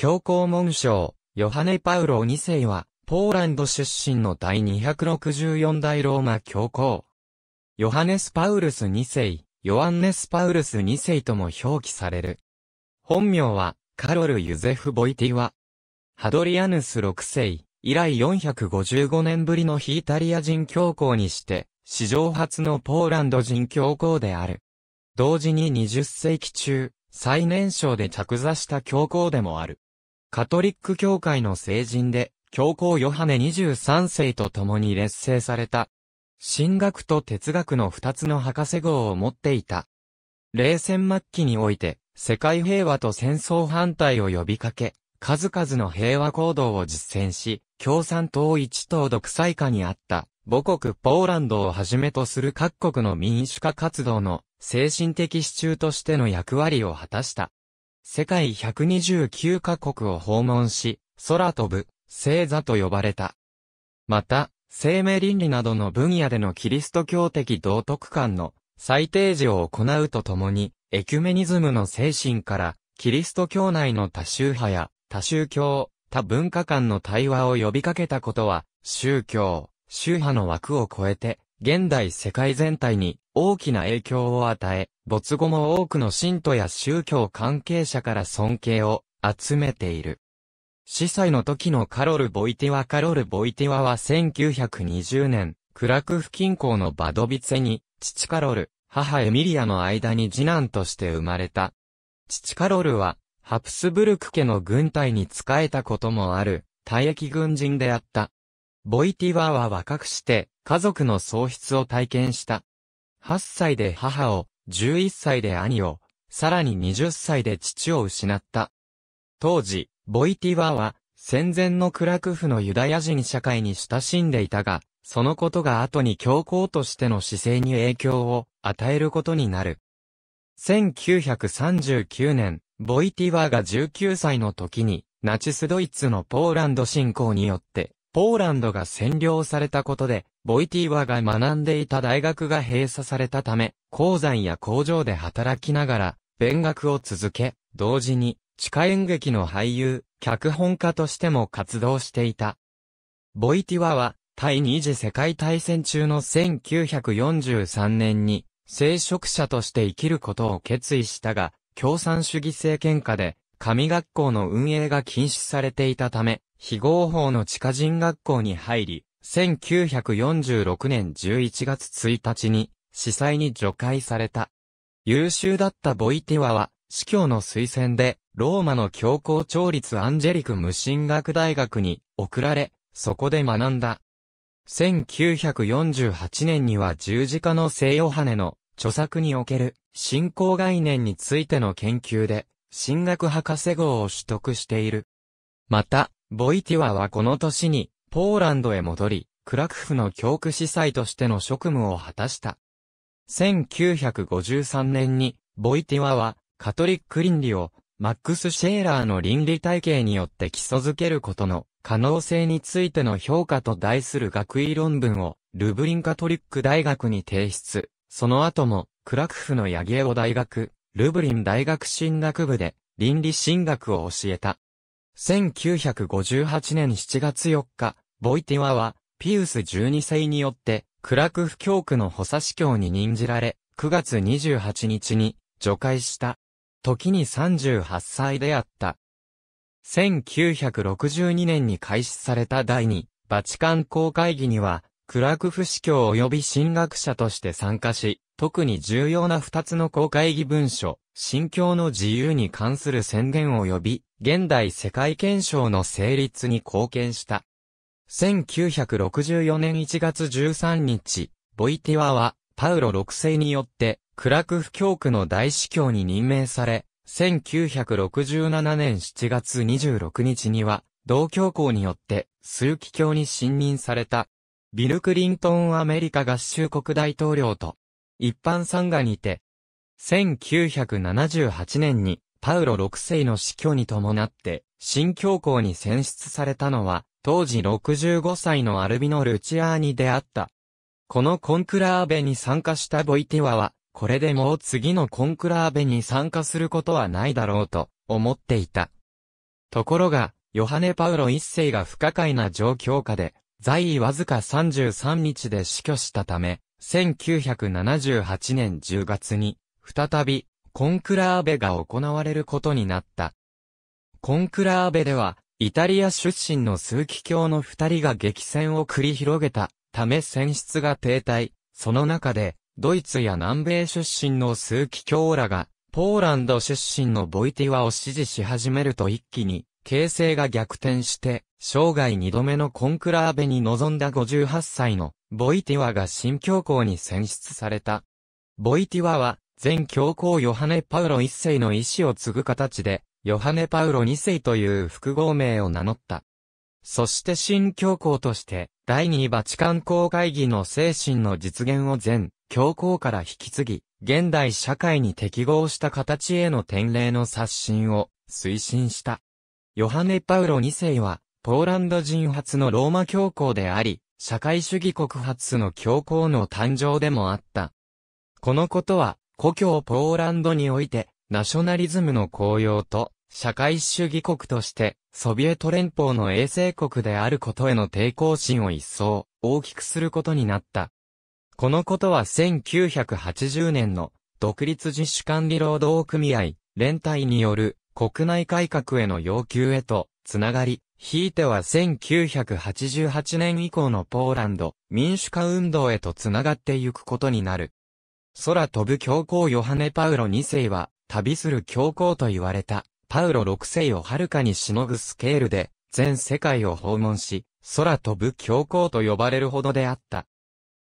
教皇門章、ヨハネ・パウロ2世は、ポーランド出身の第264代ローマ教皇。ヨハネス・パウルス2世、ヨアンネス・パウルス2世とも表記される。本名は、カロル・ユゼフ・ボイティワ。ハドリアヌス6世、以来455年ぶりのヒータリア人教皇にして、史上初のポーランド人教皇である。同時に20世紀中、最年少で着座した教皇でもある。カトリック教会の聖人で、教皇ヨハネ23世と共に列聖された。神学と哲学の二つの博士号を持っていた。冷戦末期において、世界平和と戦争反対を呼びかけ、数々の平和行動を実践し、共産党一党独裁下にあった母国ポーランドをはじめとする各国の民主化活動の精神的支柱としての役割を果たした。世界129カ国を訪問し、空飛ぶ、星座と呼ばれた。また、生命倫理などの分野でのキリスト教的道徳観の最定時を行うとともに、エキュメニズムの精神から、キリスト教内の多宗派や多宗教、多文化間の対話を呼びかけたことは、宗教、宗派の枠を超えて、現代世界全体に大きな影響を与え、没後も多くの信徒や宗教関係者から尊敬を集めている。司祭の時のカロル・ボイティワカロル・ボイティワは1920年、クラクフ近郊のバドビツェに、父カロル、母エミリアの間に次男として生まれた。父カロルは、ハプスブルク家の軍隊に仕えたこともある、退役軍人であった。ボイティワは若くして、家族の喪失を体験した。8歳で母を、11歳で兄を、さらに20歳で父を失った。当時、ボイティワーは、戦前のクラクフのユダヤ人社会に親しんでいたが、そのことが後に教皇としての姿勢に影響を与えることになる。1939年、ボイティワーが19歳の時に、ナチスドイツのポーランド侵攻によって、ポーランドが占領されたことで、ボイティワが学んでいた大学が閉鎖されたため、鉱山や工場で働きながら、勉学を続け、同時に、地下演劇の俳優、脚本家としても活動していた。ボイティワは、第二次世界大戦中の1943年に、聖職者として生きることを決意したが、共産主義政権下で、神学校の運営が禁止されていたため、非合法の地下人学校に入り、1946年11月1日に、司祭に除外された。優秀だったボイティワは、司教の推薦で、ローマの教皇調律アンジェリク無神学大学に送られ、そこで学んだ。1948年には十字架の聖ヨハネの著作における信仰概念についての研究で、神学博士号を取得している。また、ボイティワはこの年に、ポーランドへ戻り、クラクフの教区司祭としての職務を果たした。1953年に、ボイティワは、カトリック倫理を、マックス・シェーラーの倫理体系によって基礎づけることの可能性についての評価と題する学位論文をルブリンカトリック大学に提出。その後もクラクフのヤギエオ大学、ルブリン大学進学部で倫理進学を教えた。1958年7月4日、ボイティワは、ピウス12世によって、クラクフ教区の補佐司教に任じられ、9月28日に、除会した。時に38歳であった。1962年に開始された第2、バチカン公会議には、クラクフ司教及び神学者として参加し、特に重要な二つの公会議文書、信教の自由に関する宣言及び、現代世界憲章の成立に貢献した。1964年1月13日、ボイティワは、パウロ6世によって、クラクフ教区の大司教に任命され、1967年7月26日には、同教皇によって、数奇教に信任された。ビル・クリントンアメリカ合衆国大統領と、一般参賀にて、1978年にパウロ6世の死去に伴って、新教皇に選出されたのは、当時65歳のアルビノ・ルチアーニであった。このコンクラーベに参加したボイティワは、これでもう次のコンクラーベに参加することはないだろうと思っていた。ところが、ヨハネ・パウロ1世が不可解な状況下で、在位わずか33日で死去したため、1978年10月に、再び、コンクラーベが行われることになった。コンクラーベでは、イタリア出身の数奇教の二人が激戦を繰り広げたため選出が停滞。その中で、ドイツや南米出身の数奇教らが、ポーランド出身のボイティワを支持し始めると一気に、形勢が逆転して、生涯二度目のコンクラーベに臨んだ58歳のボイティワが新教皇に選出された。ボイティワは、前教皇ヨハネ・パウロ一世の意思を継ぐ形で、ヨハネ・パウロ二世という複合名を名乗った。そして新教皇として、第二バチカン公会議の精神の実現を全教皇から引き継ぎ、現代社会に適合した形への典礼の刷新を推進した。ヨハネ・パウロ2世は、ポーランド人初のローマ教皇であり、社会主義国初の教皇の誕生でもあった。このことは、故郷ポーランドにおいて、ナショナリズムの高揚と、社会主義国として、ソビエト連邦の衛星国であることへの抵抗心を一層、大きくすることになった。このことは1980年の、独立自主管理労働組合、連帯による、国内改革への要求へと、つながり、ひいては1988年以降のポーランド、民主化運動へとつながってゆくことになる。空飛ぶ教皇ヨハネ・パウロ2世は、旅する教皇と言われた、パウロ6世をはるかにしのぐスケールで、全世界を訪問し、空飛ぶ教皇と呼ばれるほどであった。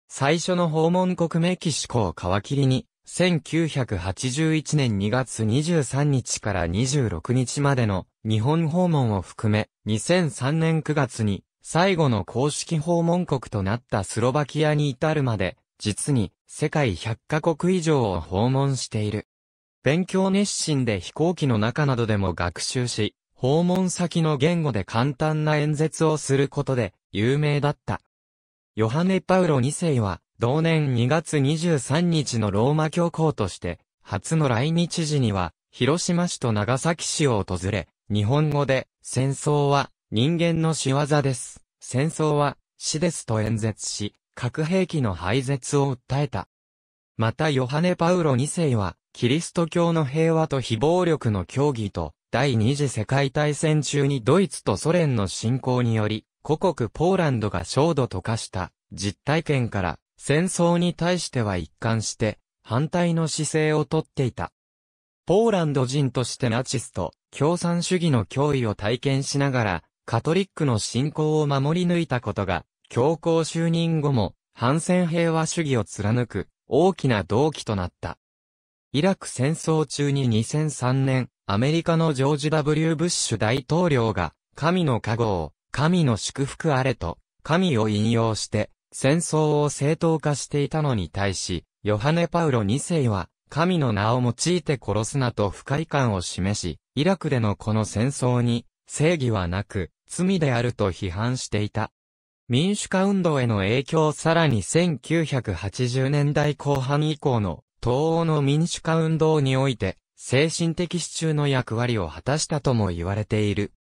最初の訪問国メキシコを皮切りに、1981年2月23日から26日までの日本訪問を含め、2003年9月に最後の公式訪問国となったスロバキアに至るまで、実に世界100カ国以上を訪問している。勉強熱心で飛行機の中などでも学習し、訪問先の言語で簡単な演説をすることで有名だった。ヨハネ・パウロ2世は同年2月23日のローマ教皇として、初の来日時には、広島市と長崎市を訪れ、日本語で、戦争は人間の仕業です。戦争は死ですと演説し、核兵器の廃絶を訴えた。またヨハネ・パウロ2世は、キリスト教の平和と非暴力の協議と、第二次世界大戦中にドイツとソ連の侵攻により、故国ポーランドが焦土と化した実体験から、戦争に対しては一貫して反対の姿勢をとっていた。ポーランド人としてナチスと共産主義の脅威を体験しながら、カトリックの信仰を守り抜いたことが、教皇就任後も反戦平和主義を貫く大きな動機となった。イラク戦争中に2003年、アメリカのジョージ・ W・ ブッシュ大統領が、神の加護を、神の祝福あれと、神を引用して、戦争を正当化していたのに対し、ヨハネ・パウロ2世は、神の名を用いて殺すなと不快感を示し、イラクでのこの戦争に、正義はなく、罪であると批判していた。民主化運動への影響さらに1980年代後半以降の東欧の民主化運動において精神的支柱の役割を果たしたとも言われている。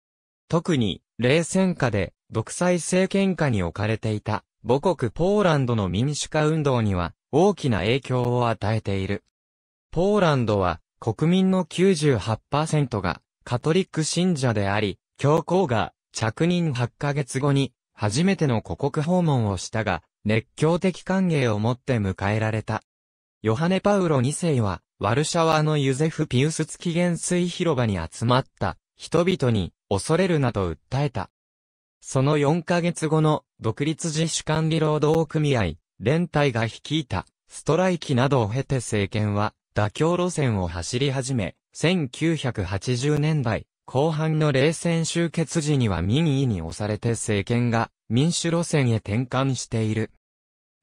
特に冷戦下で独裁政権下に置かれていた母国ポーランドの民主化運動には大きな影響を与えている。ポーランドは国民の98%がカトリック信者であり、教皇が着任8ヶ月後に初めての故国訪問をしたが、熱狂的歓迎をもって迎えられた。ヨハネ・パウロ2世は、ワルシャワのユゼフ・ピウスツき元水広場に集まった人々に恐れるなと訴えた。その4ヶ月後の独立自主管理労働組合、連帯が率いたストライキなどを経て政権は妥協路線を走り始め、1980年代後半の冷戦終結時には民意に押されて政権が民主路線へ転換している。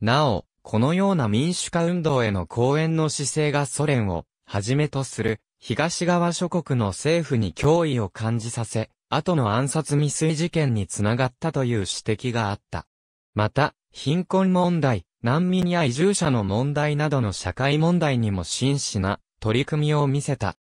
なお、このような民主化運動への講演の姿勢がソ連をはじめとする東側諸国の政府に脅威を感じさせ、後の暗殺未遂事件につながったという指摘があった。また、貧困問題、難民や移住者の問題などの社会問題にも真摯な取り組みを見せた。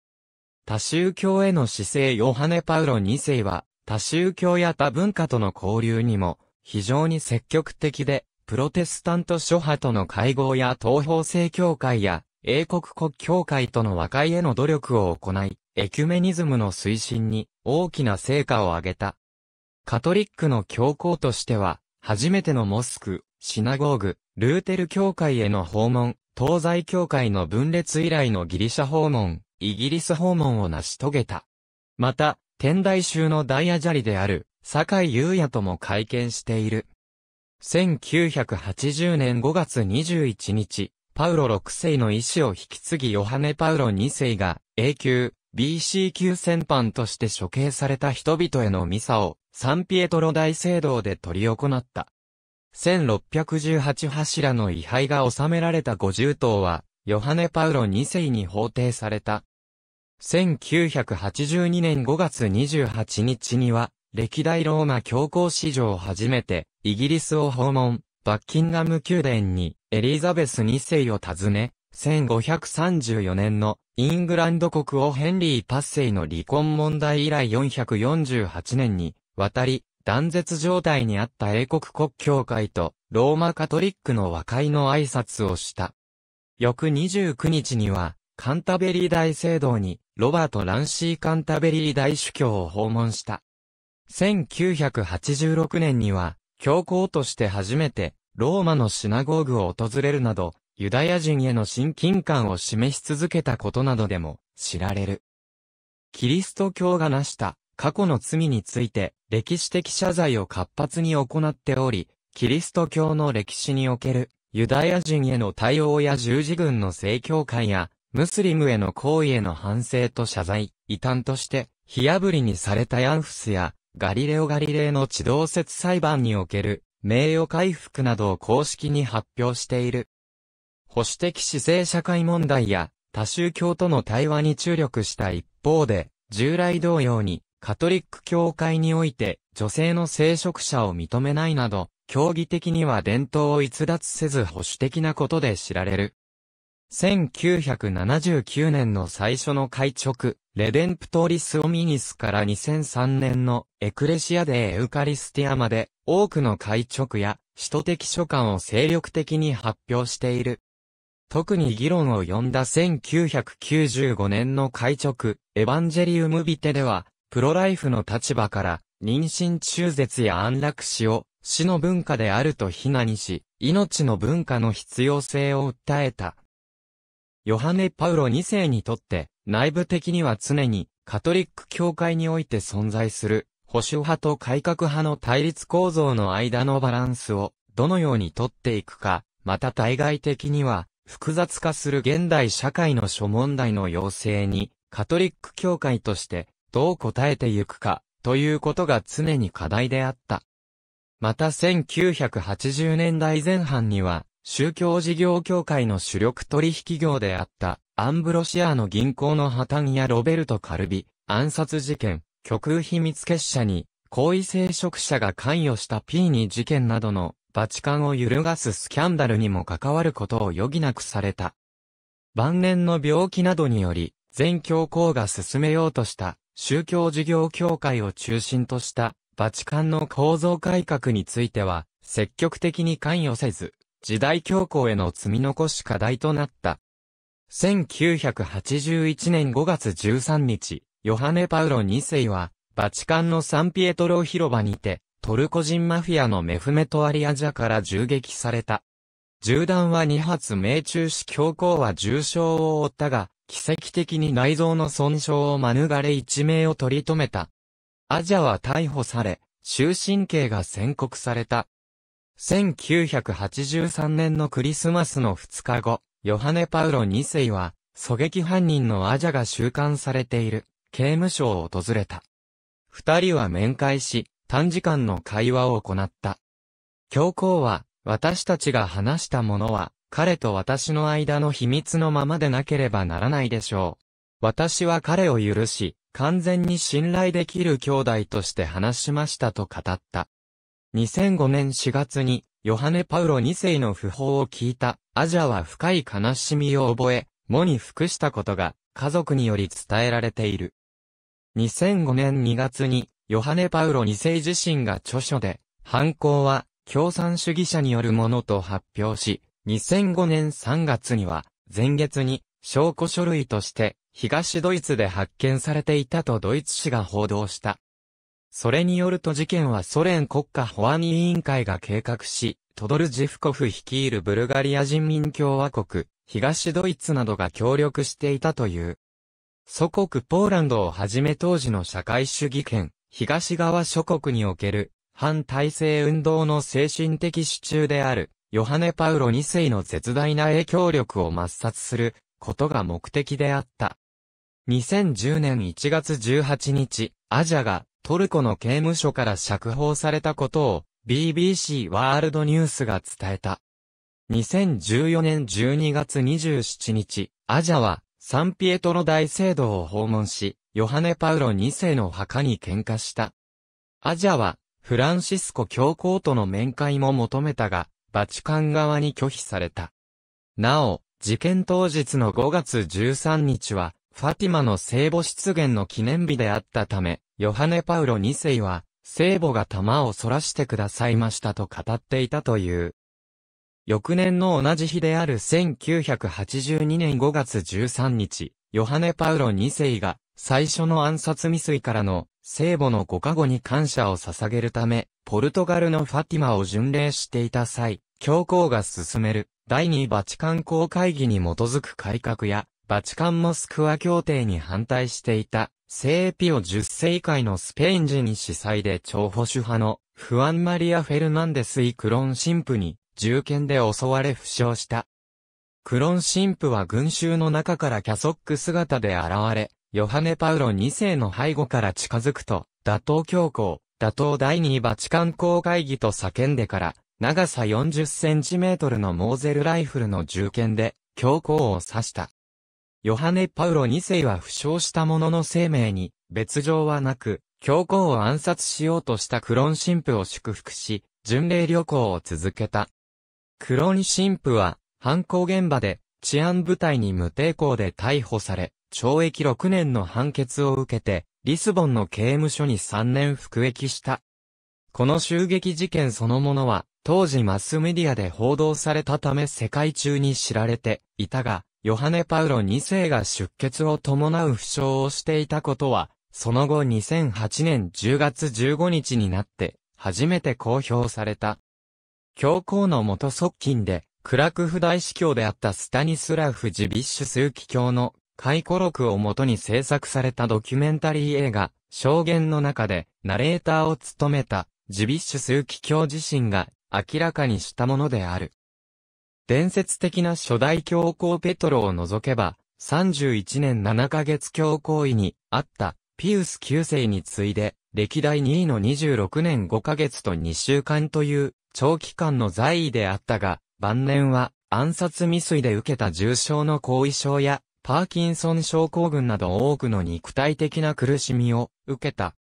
多宗教への姿勢ヨハネ・パウロ2世は、多宗教や多文化との交流にも非常に積極的で、プロテスタント諸派との会合や東方正教会や英国国教会との和解への努力を行い、エキュメニズムの推進に大きな成果を上げた。カトリックの教皇としては、初めてのモスク、シナゴーグ、ルーテル教会への訪問、東西教会の分裂以来のギリシャ訪問、イギリス訪問を成し遂げた。また、天台宗のダイアジャリである、坂井優也とも会見している。1980年5月21日、パウロ6世の意志を引き継ぎヨハネ・パウロ2世が、永久、BC 級戦犯として処刑された人々へのミサをサンピエトロ大聖堂で執り行った。1618柱の遺廃が収められた50頭は、ヨハネ・パウロ2世に法定された。1982年5月28日には、歴代ローマ教皇史上初めて、イギリスを訪問、バッキンガム宮殿にエリザベス2世を訪ね、1534年のイングランド国王ヘンリー・パッセイの離婚問題以来448年に渡り断絶状態にあった英国国教会とローマカトリックの和解の挨拶をした。翌29日にはカンタベリー大聖堂にロバート・ランシー・カンタベリー大主教を訪問した。1986年には教皇として初めてローマのシナゴーグを訪れるなどユダヤ人への親近感を示し続けたことなどでも知られる。キリスト教が成した過去の罪について歴史的謝罪を活発に行っており、キリスト教の歴史におけるユダヤ人への対応や十字軍の正教会やムスリムへの行為への反省と謝罪、異端として火破りにされたヤンフスやガリレオ・ガリレイの地動説裁判における名誉回復などを公式に発表している。保守的姿勢社会問題や多宗教との対話に注力した一方で、従来同様にカトリック教会において女性の聖職者を認めないなど、競技的には伝統を逸脱せず保守的なことで知られる。1979年の最初の会直、レデンプトーリス・オミニスから2003年のエクレシアデ・エウカリスティアまで多くの会直や首都的書簡を精力的に発表している。特に議論を呼んだ1995年の会直、エヴァンジェリウムビテでは、プロライフの立場から、妊娠中絶や安楽死を、死の文化であると非難し、命の文化の必要性を訴えた。ヨハネ・パウロ2世にとって、内部的には常に、カトリック教会において存在する、保守派と改革派の対立構造の間のバランスを、どのようにとっていくか、また対外的には、複雑化する現代社会の諸問題の要請に、カトリック教会としてどう答えていくか、ということが常に課題であった。また1980年代前半には、宗教事業協会の主力取引業であったアンブロシアの銀行の破綻やロベルト・カルビ暗殺事件、極右秘密結社に、高位聖職者が関与した P2 事件などのバチカンを揺るがすスキャンダルにも関わることを余儀なくされた。晩年の病気などにより、全教皇が進めようとした宗教事業協会を中心としたバチカンの構造改革については積極的に関与せず、時代教皇への積み残し課題となった。1981年5月13日、ヨハネ・パウロ2世は、バチカンのサンピエトロ広場にて、トルコ人マフィアのメフメト・アリアジャから銃撃された。銃弾は2発命中し教皇は重傷を負ったが、奇跡的に内臓の損傷を免れ一命を取り留めた。アジャは逮捕され、終身刑が宣告された。1983年のクリスマスの2日後、ヨハネ・パウロ2世は、狙撃犯人のアジャが収監されている、刑務所を訪れた。二人は面会し、短時間の会話を行った。教皇は、私たちが話したものは、彼と私の間の秘密のままでなければならないでしょう。私は彼を許し、完全に信頼できる兄弟として話しましたと語った。2005年4月に、ヨハネ・パウロ2世の訃報を聞いた、アジャは深い悲しみを覚え、もに服したことが、家族により伝えられている。2005年2月に、ヨハネ・パウロ2世自身が著書で、犯行は共産主義者によるものと発表し、2005年3月には、前月に証拠書類として東ドイツで発見されていたとドイツ紙が報道した。それによると事件はソ連国家保安委員会が計画し、トドルジフコフ率いるブルガリア人民共和国、東ドイツなどが協力していたという。祖国ポーランドをはじめ当時の社会主義圏、東側諸国における反体制運動の精神的支柱である、ヨハネ・パウロ2世の絶大な影響力を抹殺することが目的であった。2010年1月18日、アジャがトルコの刑務所から釈放されたことを BBC ワールドニュースが伝えた。2014年12月27日、アジャはサンピエトロ大聖堂を訪問し、ヨハネ・パウロ2世の墓に喧嘩した。アジャは、フランシスコ教皇との面会も求めたが、バチカン側に拒否された。なお、事件当日の5月13日は、ファティマの聖母出現の記念日であったため、ヨハネ・パウロ2世は、聖母が玉を逸らしてくださいましたと語っていたという。翌年の同じ日である1982年5月13日、ヨハネ・パウロ2世が最初の暗殺未遂からの聖母のご加護に感謝を捧げるため、ポルトガルのファティマを巡礼していた際、教皇が進める第2バチカン公会議に基づく改革や、バチカンモスクワ協定に反対していた、聖ピオ10世界のスペイン人に司祭で超保守派のフアンマリア・フェルナンデス・イクロン神父に銃剣で襲われ負傷した。クロン神父は群衆の中からキャソック姿で現れ、ヨハネ・パウロ2世の背後から近づくと、打倒教皇、打倒第二バチカン公会議と叫んでから、長さ40センチメートルのモーゼルライフルの銃剣で、教皇を刺した。ヨハネ・パウロ2世は負傷したものの生命に、別状はなく、教皇を暗殺しようとしたクロン神父を祝福し、巡礼旅行を続けた。クロン神父は、犯行現場で、治安部隊に無抵抗で逮捕され、懲役6年の判決を受けて、リスボンの刑務所に3年服役した。この襲撃事件そのものは、当時マスメディアで報道されたため世界中に知られていたが、ヨハネ・パウロ2世が出血を伴う負傷をしていたことは、その後2008年10月15日になって、初めて公表された。教皇の元側近で、クラクフ大司教であったスタニスラフ・ジビッシューキ教の回顧録をもとに制作されたドキュメンタリー映画、証言の中で、ナレーターを務めた、ジビッシューキ教自身が明らかにしたものである。伝説的な初代教皇ペトロを除けば、31年7ヶ月教皇位にあったピウス9世に次いで歴代2位の26年5ヶ月と2週間という長期間の在位であったが、晩年は暗殺未遂で受けた重症の後遺症やパーキンソン症候群など多くの肉体的な苦しみを受けた。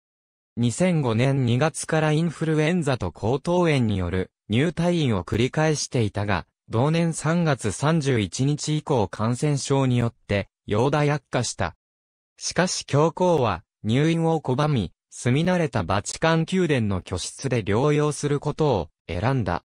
2005年2月からインフルエンザと高頭炎による入退院を繰り返していたが、同年3月31日以降感染症によって、容体悪化した。しかし教皇は入院を拒み、住み慣れたバチカン宮殿の居室で療養することを選んだ。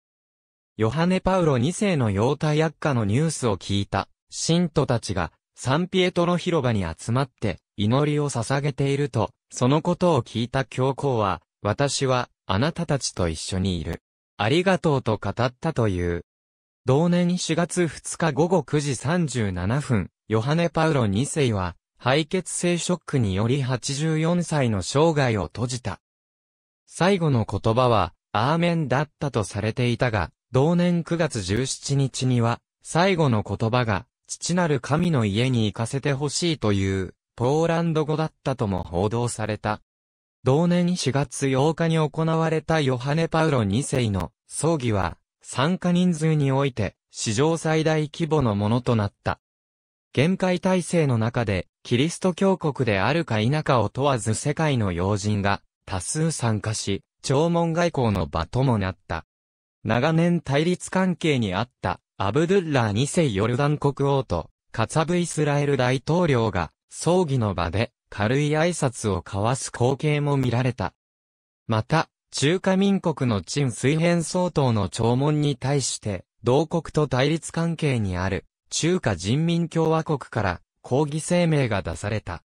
ヨハネ・パウロ2世の容体悪化のニュースを聞いた、信徒たちが、サンピエトロ広場に集まって、祈りを捧げていると、そのことを聞いた教皇は、私は、あなたたちと一緒にいる。ありがとうと語ったという。同年4月2日午後9時37分、ヨハネ・パウロ2世は、敗血性ショックにより84歳の生涯を閉じた。最後の言葉は、アーメンだったとされていたが、同年9月17日には、最後の言葉が、父なる神の家に行かせてほしいという、ポーランド語だったとも報道された。同年4月8日に行われたヨハネ・パウロ2世の葬儀は、参加人数において、史上最大規模のものとなった。限界体制の中で、キリスト教国であるか否かを問わず世界の要人が多数参加し、弔問外交の場ともなった。長年対立関係にあったアブドゥッラー2世ヨルダン国王とカツァブイスラエル大統領が葬儀の場で軽い挨拶を交わす光景も見られた。また、中華民国の陳水辺総統の弔問に対して、同国と対立関係にある中華人民共和国から抗議声明が出された。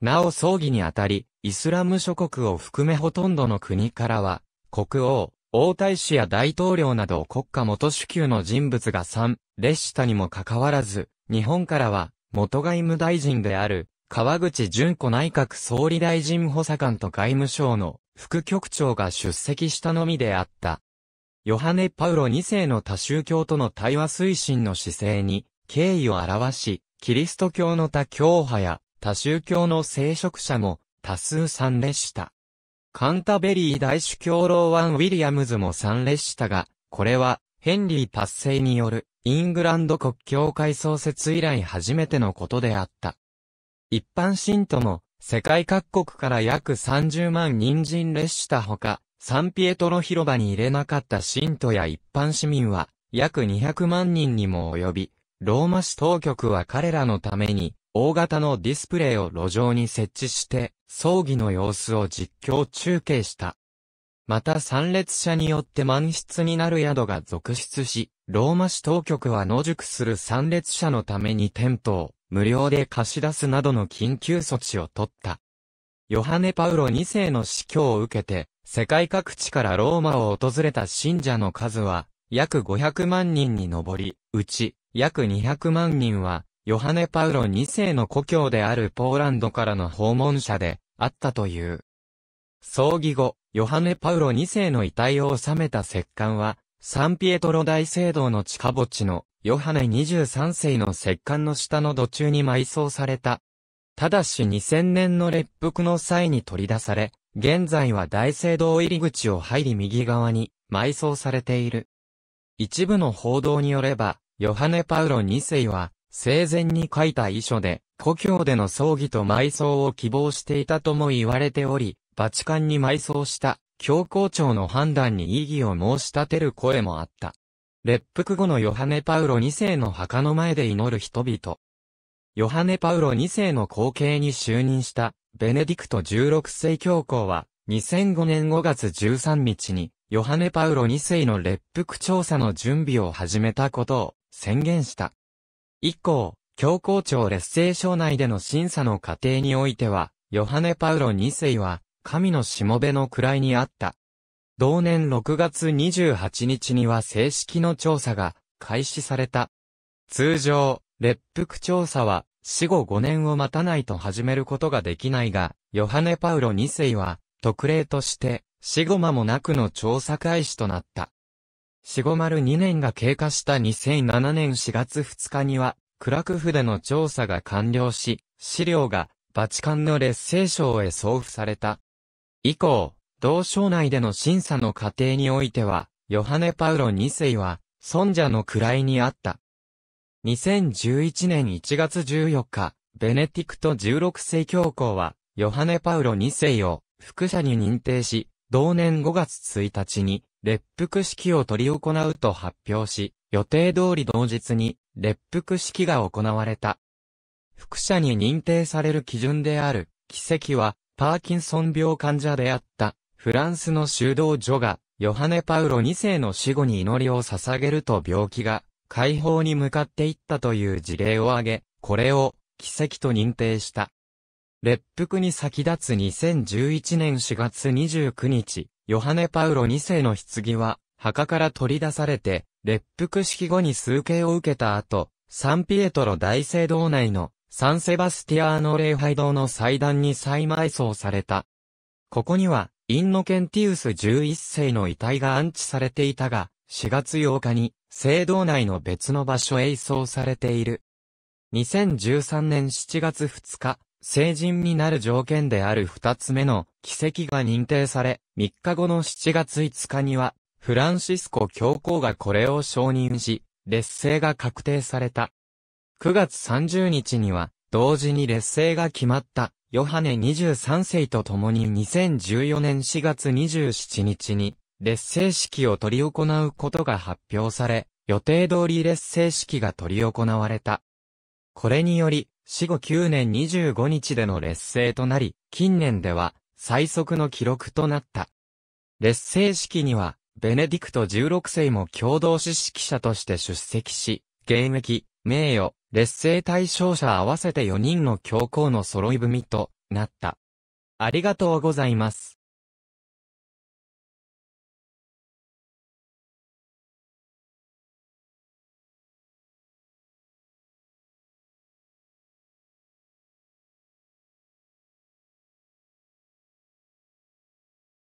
なお葬儀にあたり、イスラム諸国を含めほとんどの国からは、国王、王太子や大統領など国家元主級の人物が参列したにもかかわらず、日本からは、元外務大臣である、川口淳子内閣総理大臣補佐官と外務省の副局長が出席したのみであった。ヨハネ・パウロ2世の多宗教との対話推進の姿勢に敬意を表し、キリスト教の多教派や多宗教の聖職者も多数参列した。カンタベリー大主教ローワン・ウィリアムズも参列したが、これはヘンリー達成によるイングランド国教会創設以来初めてのことであった。一般信徒も世界各国から約30万人人列したほか、サンピエトロ広場に入れなかった信徒や一般市民は約200万人にも及び、ローマ市当局は彼らのために大型のディスプレイを路上に設置して葬儀の様子を実況中継した。また参列者によって満室になる宿が続出し、ローマ市当局は野宿する参列者のためにテントを無料で貸し出すなどの緊急措置を取った。ヨハネ・パウロ2世の死去を受けて、世界各地からローマを訪れた信者の数は、約500万人に上り、うち、約200万人は、ヨハネ・パウロ2世の故郷であるポーランドからの訪問者で、あったという。葬儀後、ヨハネ・パウロ2世の遺体を収めた石棺は、サンピエトロ大聖堂の地下墓地の、ヨハネ23世の石棺の下の土中に埋葬された。ただし2000年の列腹の際に取り出され、現在は大聖堂入り口を入り右側に埋葬されている。一部の報道によれば、ヨハネ・パウロ2世は、生前に書いた遺書で、故郷での葬儀と埋葬を希望していたとも言われており、バチカンに埋葬した教皇庁の判断に異議を申し立てる声もあった。列腹後のヨハネ・パウロ2世の墓の前で祈る人々。ヨハネ・パウロ2世の後継に就任したベネディクト16世教皇は、2005年5月13日に、ヨハネ・パウロ2世の列腹調査の準備を始めたことを宣言した。以降、教皇庁劣勢省内での審査の過程においては、ヨハネ・パウロ2世は、神の下辺の位にあった。同年6月28日には正式の調査が開始された。通常、列腹調査は死後5年を待たないと始めることができないが、ヨハネ・パウロ2世は、特例として、死後間もなくの調査開始となった。死後丸2年が経過した2007年4月2日には、クラクフでの調査が完了し、資料が、バチカンの劣勢省へ送付された。以降、同省内での審査の過程においては、ヨハネ・パウロ2世は、尊者の位にあった。2011年1月14日、ベネティクト16世教皇は、ヨハネ・パウロ2世を、副者に認定し、同年5月1日に、列腹式を執り行うと発表し、予定通り同日に、列腹式が行われた。副者に認定される基準である、奇跡は、パーキンソン病患者であった、フランスの修道女が、ヨハネ・パウロ2世の死後に祈りを捧げると病気が解放に向かっていったという事例を挙げ、これを奇跡と認定した。列腹に先立つ2011年4月29日、ヨハネ・パウロ2世の棺は、墓から取り出されて、列腹式後に数形を受けた後、サンピエトロ大聖堂内のサンセバスティアーノ礼拝堂の祭壇に再埋葬された。ここには、インノケンティウス11世の遺体が安置されていたが、4月8日に、聖堂内の別の場所へ移送されている。2013年7月2日、成人になる条件である二つ目の奇跡が認定され、3日後の7月5日には、フランシスコ教皇がこれを承認し、劣勢が確定された。9月30日には、同時に劣勢が決まった、ヨハネ23世と共に2014年4月27日に、劣勢式を取り行うことが発表され、予定通り劣勢式が取り行われた。これにより、死後9年25日での劣勢となり、近年では最速の記録となった。劣勢式には、ベネディクト16世も共同指揮者として出席し、現役、名誉、劣勢対象者合わせて4人の教皇の揃い踏みとなった。ありがとうございます。